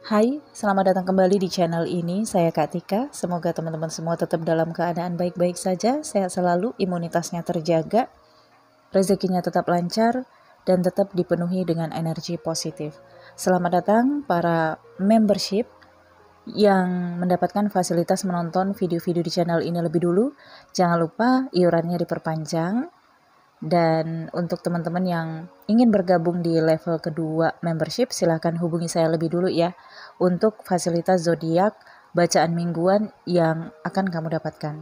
Hai, selamat datang kembali di channel ini. Saya Kak Tika. Semoga teman-teman semua tetap dalam keadaan baik-baik saja, sehat selalu, imunitasnya terjaga, rezekinya tetap lancar, dan tetap dipenuhi dengan energi positif. Selamat datang para membership yang mendapatkan fasilitas menonton video-video di channel ini lebih dulu. Jangan lupa iurannya diperpanjang dan untuk teman-teman yang ingin bergabung di level kedua membership, silahkan hubungi saya lebih dulu ya untuk fasilitas zodiak bacaan mingguan yang akan kamu dapatkan.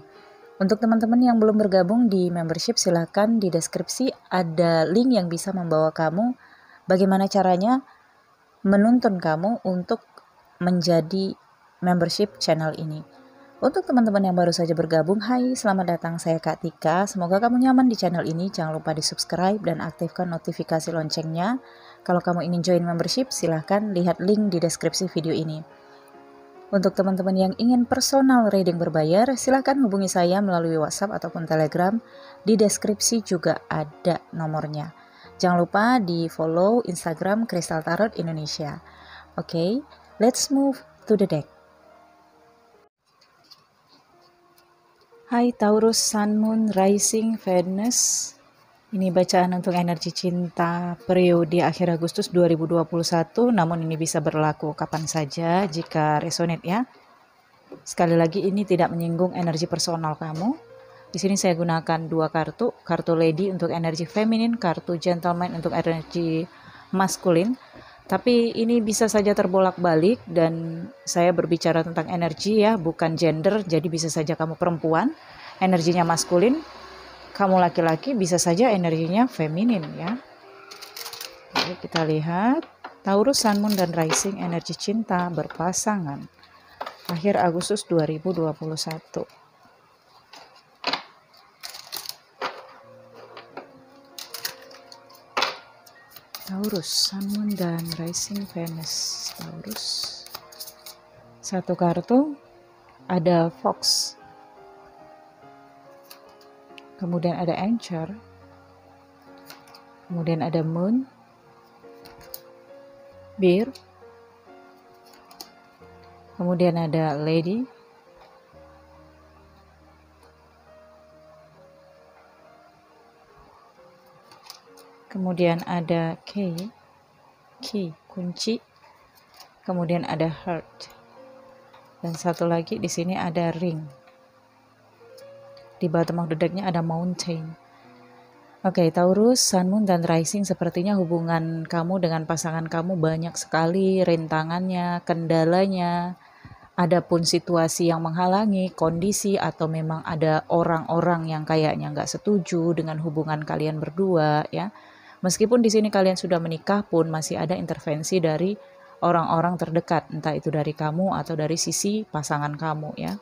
Untuk teman-teman yang belum bergabung di membership, silahkan di deskripsi ada link yang bisa membawa kamu bagaimana caranya menuntun kamu untuk menjadi membership channel ini. Untuk teman-teman yang baru saja bergabung, hai, selamat datang saya Kak Tika. Semoga kamu nyaman di channel ini. Jangan lupa di-subscribe dan aktifkan notifikasi loncengnya. Kalau kamu ingin join membership, silahkan lihat link di deskripsi video ini. Untuk teman-teman yang ingin personal reading berbayar, silahkan hubungi saya melalui WhatsApp ataupun Telegram. Di deskripsi juga ada nomornya. Jangan lupa di follow Instagram Crystal Tarot Indonesia. Oke, okay, let's move to the deck. Hai Taurus Sun Moon Rising Venus. Ini bacaan untuk energi cinta periode akhir Agustus 2021, namun ini bisa berlaku kapan saja jika resonate ya. Sekali lagi ini tidak menyinggung energi personal kamu. Di sini saya gunakan dua kartu, kartu lady untuk energi feminin, kartu gentleman untuk energi maskulin. Tapi ini bisa saja terbolak-balik dan saya berbicara tentang energi ya, bukan gender. Jadi bisa saja kamu perempuan, energinya maskulin, kamu laki-laki bisa saja energinya feminin ya. Jadi kita lihat Taurus Sun Moon dan Rising energi cinta berpasangan. Akhir Agustus 2021. Taurus, Sun Moon dan Rising Venus Taurus. Satu kartu ada Fox. Kemudian ada Anchor. Kemudian ada Moon. Bear, Kemudian ada Lady. kemudian ada key key kunci kemudian ada heart dan satu lagi di sini ada ring di bottom of the decknya ada mountain Oke, okay, Taurus, Sun Moon, dan Rising sepertinya hubungan kamu dengan pasangan kamu banyak sekali rintangannya, kendalanya, adapun situasi yang menghalangi kondisi atau memang ada orang-orang yang kayaknya nggak setuju dengan hubungan kalian berdua ya Meskipun di sini kalian sudah menikah pun masih ada intervensi dari orang-orang terdekat, entah itu dari kamu atau dari sisi pasangan kamu ya.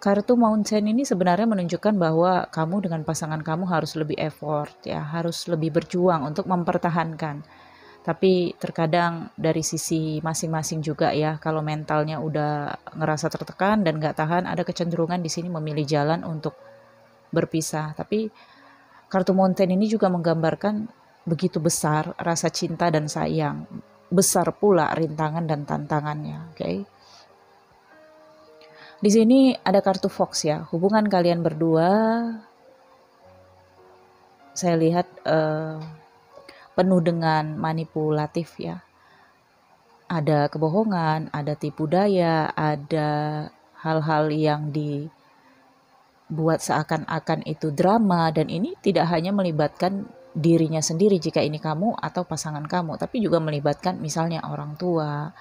Kartu Mountain ini sebenarnya menunjukkan bahwa kamu dengan pasangan kamu harus lebih effort ya, harus lebih berjuang untuk mempertahankan. Tapi terkadang dari sisi masing-masing juga ya, kalau mentalnya udah ngerasa tertekan dan nggak tahan, ada kecenderungan di sini memilih jalan untuk berpisah. Tapi Kartu monten ini juga menggambarkan begitu besar rasa cinta dan sayang, besar pula rintangan dan tantangannya, oke? Okay? Di sini ada kartu fox ya, hubungan kalian berdua saya lihat uh, penuh dengan manipulatif ya. Ada kebohongan, ada tipu daya, ada hal-hal yang di buat seakan-akan itu drama dan ini tidak hanya melibatkan dirinya sendiri jika ini kamu atau pasangan kamu tapi juga melibatkan misalnya orang tua,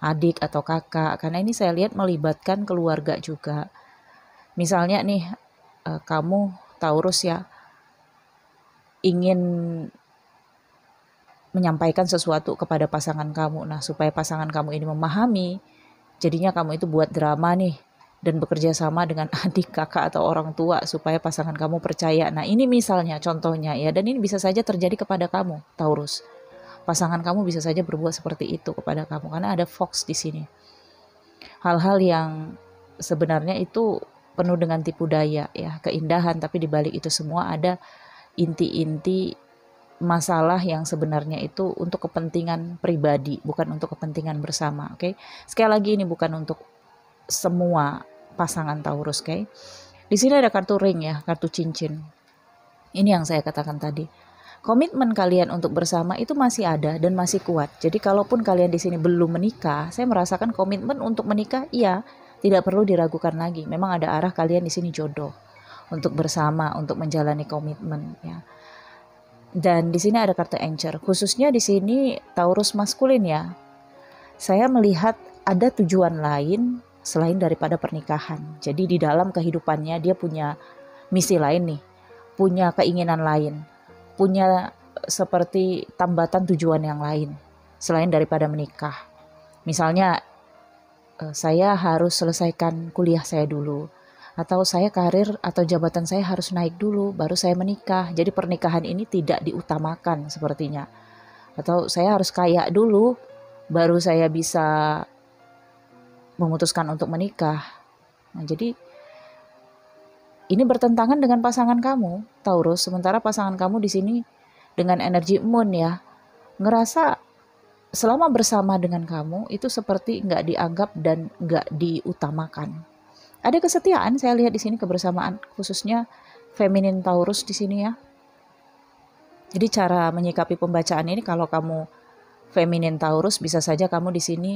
adik atau kakak karena ini saya lihat melibatkan keluarga juga. Misalnya nih eh, kamu Taurus ya ingin menyampaikan sesuatu kepada pasangan kamu. Nah, supaya pasangan kamu ini memahami, jadinya kamu itu buat drama nih dan bekerja sama dengan adik, kakak atau orang tua supaya pasangan kamu percaya. Nah, ini misalnya contohnya ya dan ini bisa saja terjadi kepada kamu, Taurus. Pasangan kamu bisa saja berbuat seperti itu kepada kamu karena ada fox di sini. Hal-hal yang sebenarnya itu penuh dengan tipu daya ya, keindahan tapi di balik itu semua ada inti-inti masalah yang sebenarnya itu untuk kepentingan pribadi, bukan untuk kepentingan bersama, oke? Okay? Sekali lagi ini bukan untuk semua pasangan Taurus, oke. Okay? Di sini ada kartu ring ya, kartu cincin. Ini yang saya katakan tadi. Komitmen kalian untuk bersama itu masih ada dan masih kuat. Jadi kalaupun kalian di sini belum menikah, saya merasakan komitmen untuk menikah iya, tidak perlu diragukan lagi. Memang ada arah kalian di sini jodoh untuk bersama, untuk menjalani komitmen ya. Dan di sini ada kartu Anchor. Khususnya di sini Taurus maskulin ya. Saya melihat ada tujuan lain selain daripada pernikahan. Jadi di dalam kehidupannya dia punya misi lain nih, punya keinginan lain, punya eh, seperti tambatan tujuan yang lain selain daripada menikah. Misalnya eh, saya harus selesaikan kuliah saya dulu atau saya karir atau jabatan saya harus naik dulu baru saya menikah. Jadi pernikahan ini tidak diutamakan sepertinya. Atau saya harus kaya dulu baru saya bisa memutuskan untuk menikah. Nah, jadi ini bertentangan dengan pasangan kamu, Taurus. Sementara pasangan kamu di sini dengan energi Moon ya, ngerasa selama bersama dengan kamu itu seperti nggak dianggap dan nggak diutamakan. Ada kesetiaan saya lihat di sini kebersamaan khususnya feminin Taurus di sini ya. Jadi cara menyikapi pembacaan ini kalau kamu feminin Taurus bisa saja kamu di sini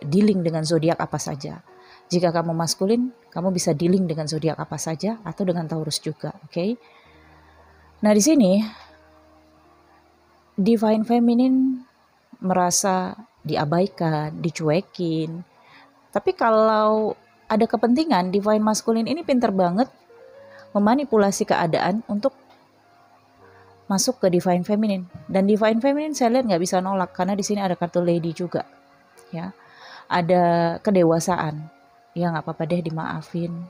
dealing dengan zodiak apa saja. Jika kamu maskulin, kamu bisa dealing dengan zodiak apa saja atau dengan Taurus juga, oke? Okay? Nah, di sini divine feminine merasa diabaikan, dicuekin. Tapi kalau ada kepentingan, divine maskulin ini pinter banget memanipulasi keadaan untuk masuk ke divine feminine. Dan divine feminine saya lihat nggak bisa nolak karena di sini ada kartu lady juga, ya ada kedewasaan ya nggak apa-apa deh dimaafin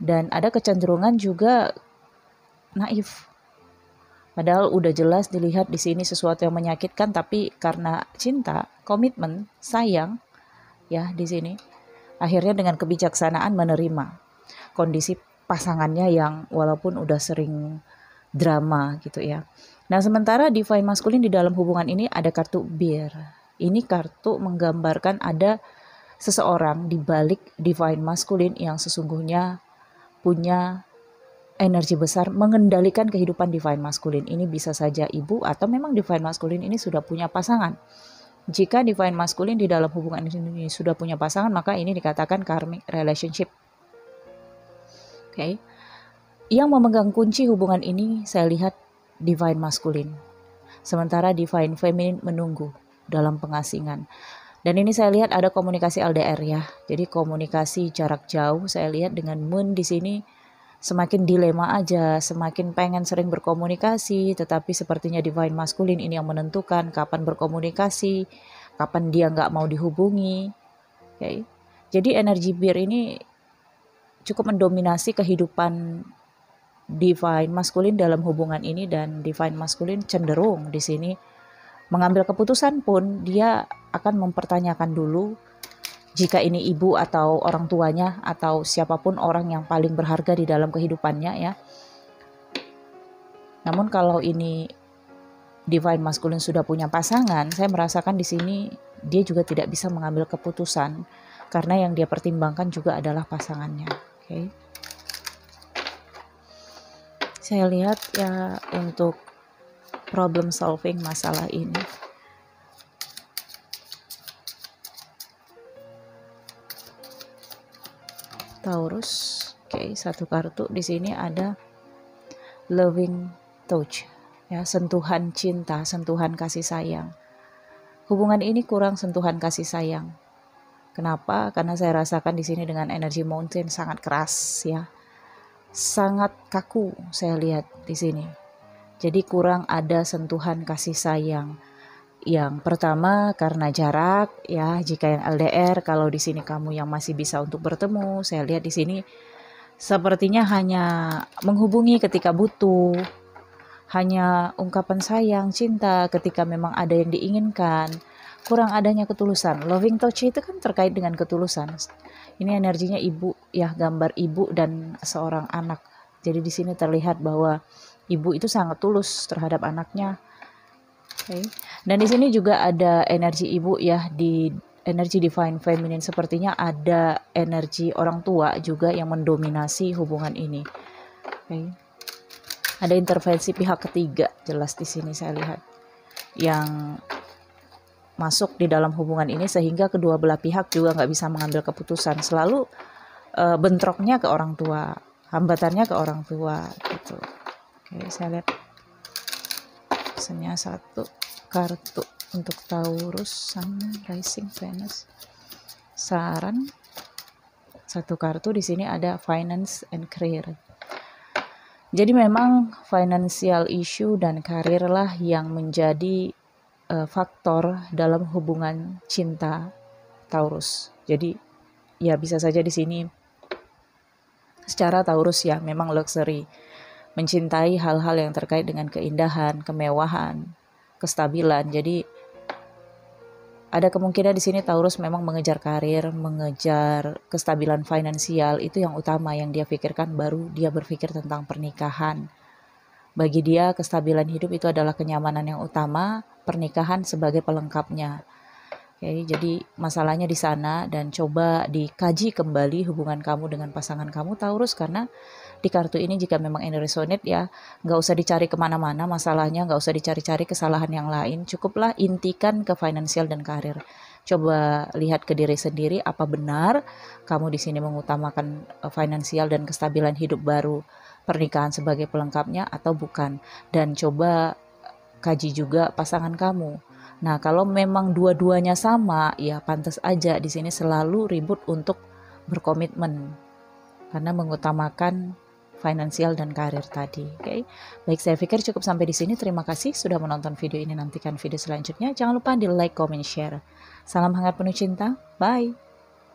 dan ada kecenderungan juga naif padahal udah jelas dilihat di sini sesuatu yang menyakitkan tapi karena cinta komitmen sayang ya di sini akhirnya dengan kebijaksanaan menerima kondisi pasangannya yang walaupun udah sering drama gitu ya. Nah, sementara divine maskulin di dalam hubungan ini ada kartu bir. Ini kartu menggambarkan ada seseorang di balik divine maskulin yang sesungguhnya punya energi besar mengendalikan kehidupan divine maskulin Ini bisa saja ibu atau memang divine maskulin ini sudah punya pasangan. Jika divine maskulin di dalam hubungan ini sudah punya pasangan, maka ini dikatakan karmic relationship. Oke. Okay. Yang memegang kunci hubungan ini saya lihat divine maskulin, Sementara divine feminine menunggu dalam pengasingan. Dan ini saya lihat ada komunikasi LDR ya. Jadi komunikasi jarak jauh saya lihat dengan Moon di sini semakin dilema aja, semakin pengen sering berkomunikasi, tetapi sepertinya divine maskulin ini yang menentukan kapan berkomunikasi, kapan dia nggak mau dihubungi. Okay. Jadi energi bir ini cukup mendominasi kehidupan divine maskulin dalam hubungan ini dan divine maskulin cenderung di sini mengambil keputusan pun dia akan mempertanyakan dulu jika ini ibu atau orang tuanya atau siapapun orang yang paling berharga di dalam kehidupannya ya. Namun kalau ini divine masculine sudah punya pasangan, saya merasakan di sini dia juga tidak bisa mengambil keputusan karena yang dia pertimbangkan juga adalah pasangannya. Oke. Okay. Saya lihat ya untuk problem solving masalah ini. Taurus. Oke, okay, satu kartu di sini ada loving touch. Ya, sentuhan cinta, sentuhan kasih sayang. Hubungan ini kurang sentuhan kasih sayang. Kenapa? Karena saya rasakan di sini dengan energi mountain sangat keras ya. Sangat kaku saya lihat di sini. Jadi kurang ada sentuhan kasih sayang. Yang pertama karena jarak ya, jika yang LDR kalau di sini kamu yang masih bisa untuk bertemu, saya lihat di sini sepertinya hanya menghubungi ketika butuh. Hanya ungkapan sayang, cinta ketika memang ada yang diinginkan kurang adanya ketulusan. Loving touch itu kan terkait dengan ketulusan. Ini energinya ibu ya, gambar ibu dan seorang anak. Jadi di sini terlihat bahwa ibu itu sangat tulus terhadap anaknya. Okay. Dan di sini juga ada energi ibu ya di energi divine feminine sepertinya ada energi orang tua juga yang mendominasi hubungan ini. Okay. Ada intervensi pihak ketiga jelas di sini saya lihat yang masuk di dalam hubungan ini sehingga kedua belah pihak juga nggak bisa mengambil keputusan selalu e, bentroknya ke orang tua hambatannya ke orang tua gitu oke saya lihat pesannya satu kartu untuk Taurus Sun Rising Venus saran satu kartu di sini ada finance and career jadi memang financial issue dan karir lah yang menjadi uh, faktor dalam hubungan cinta Taurus. Jadi ya bisa saja di sini secara Taurus ya memang luxury mencintai hal-hal yang terkait dengan keindahan, kemewahan, kestabilan. Jadi ada kemungkinan di sini Taurus memang mengejar karir, mengejar kestabilan finansial itu yang utama yang dia pikirkan baru dia berpikir tentang pernikahan. Bagi dia kestabilan hidup itu adalah kenyamanan yang utama, pernikahan sebagai pelengkapnya. Okay, jadi masalahnya di sana dan coba dikaji kembali hubungan kamu dengan pasangan kamu Taurus karena di kartu ini jika memang ini resonate ya nggak usah dicari kemana-mana masalahnya nggak usah dicari-cari kesalahan yang lain cukuplah intikan ke finansial dan karir coba lihat ke diri sendiri apa benar kamu di sini mengutamakan eh, finansial dan kestabilan hidup baru pernikahan sebagai pelengkapnya atau bukan dan coba kaji juga pasangan kamu Nah, kalau memang dua-duanya sama, ya pantas aja di sini selalu ribut untuk berkomitmen karena mengutamakan finansial dan karir tadi. Oke, okay? baik saya pikir cukup sampai di sini. Terima kasih sudah menonton video ini. Nantikan video selanjutnya. Jangan lupa di like, comment, share. Salam hangat penuh cinta. Bye.